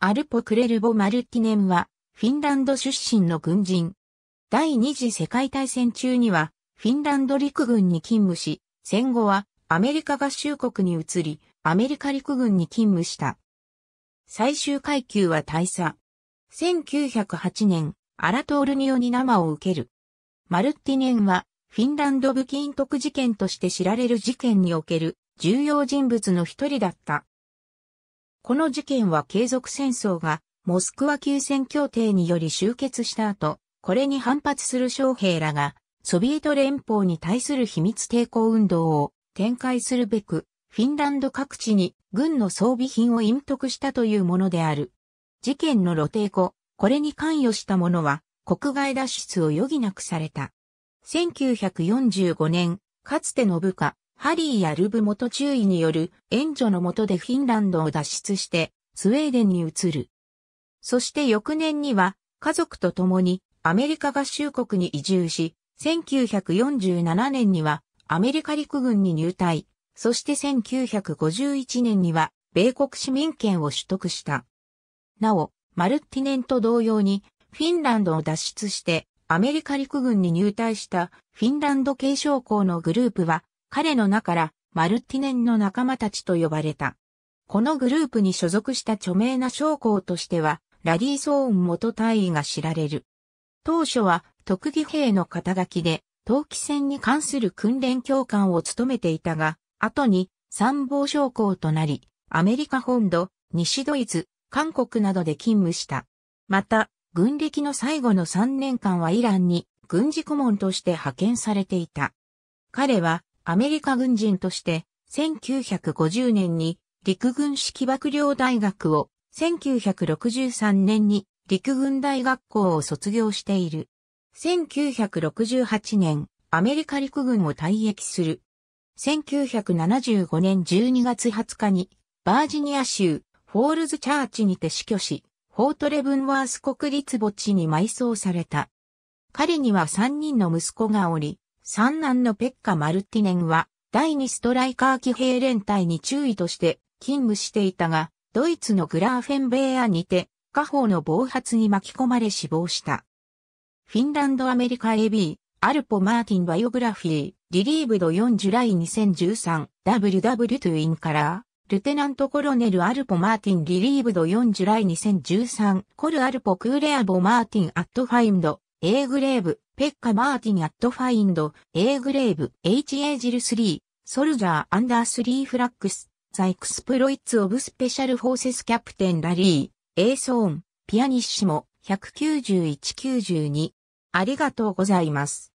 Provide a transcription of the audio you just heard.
アルポ・クレルボ・マルティネンは、フィンランド出身の軍人。第二次世界大戦中には、フィンランド陸軍に勤務し、戦後はアメリカ合衆国に移り、アメリカ陸軍に勤務した。最終階級は大佐。1908年、アラトールニオに生を受ける。マルティネンは、フィンランド武器隠匿事件として知られる事件における重要人物の一人だった。この事件は継続戦争がモスクワ休戦協定により終結した後、これに反発する将兵らがソビエト連邦に対する秘密抵抗運動を展開するべく、フィンランド各地に軍の装備品を隠匿したというものである。事件の露呈後、これに関与した者は国外脱出を余儀なくされた。1945年、かつての部下、ハリーやルブ元注意による援助の下でフィンランドを脱出してスウェーデンに移る。そして翌年には家族と共にアメリカ合衆国に移住し、1947年にはアメリカ陸軍に入隊、そして1951年には米国市民権を取得した。なお、マルティネンと同様にフィンランドを脱出してアメリカ陸軍に入隊したフィンランド継承校のグループは彼の名からマルティネンの仲間たちと呼ばれた。このグループに所属した著名な将校としては、ラリー・ソーン元大尉が知られる。当初は特技兵の肩書きで、陶器戦に関する訓練教官を務めていたが、後に参謀将校となり、アメリカ本土、西ドイツ、韓国などで勤務した。また、軍歴の最後の3年間はイランに軍事顧問として派遣されていた。彼はアメリカ軍人として、1950年に陸軍式幕僚大学を、1963年に陸軍大学校を卒業している。1968年、アメリカ陸軍を退役する。1975年12月20日に、バージニア州、フォールズチャーチにて死去し、フォートレブンワース国立墓地に埋葬された。彼には3人の息子がおり、三男のペッカ・マルティネンは、第二ストライカー騎兵連隊に注意として勤務していたが、ドイツのグラーフェンベーアにて、家宝の暴発に巻き込まれ死亡した。フィンランドアメリカ AB、アルポ・マーティン・バイオグラフィー、リリーブド4ジュライ2013、WW トゥインカラー、ルテナントコロネル・アルポ・マーティン・リリーブド4ジュライ2013、コル・アルポ・クーレアボ・マーティン・アット・ファインド、A グレーブ、ペッカ・マーティン・アット・ファインド、A グレーブ、H・ イジル3、ソルジャー・アンダースリー・フラックス、ザ・エクスプロイツ・オブ・スペシャル・フォーセス・キャプテン・ラリー、エーソーン、ピアニッシモ、191-92。ありがとうございます。